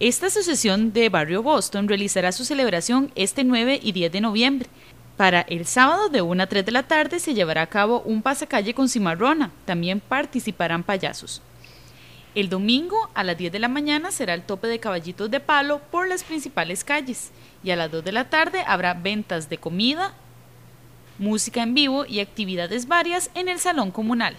Esta asociación de Barrio Boston realizará su celebración este 9 y 10 de noviembre. Para el sábado de 1 a 3 de la tarde se llevará a cabo un pasacalle con cimarrona. También participarán payasos. El domingo a las 10 de la mañana será el tope de caballitos de palo por las principales calles y a las 2 de la tarde habrá ventas de comida, música en vivo y actividades varias en el salón comunal.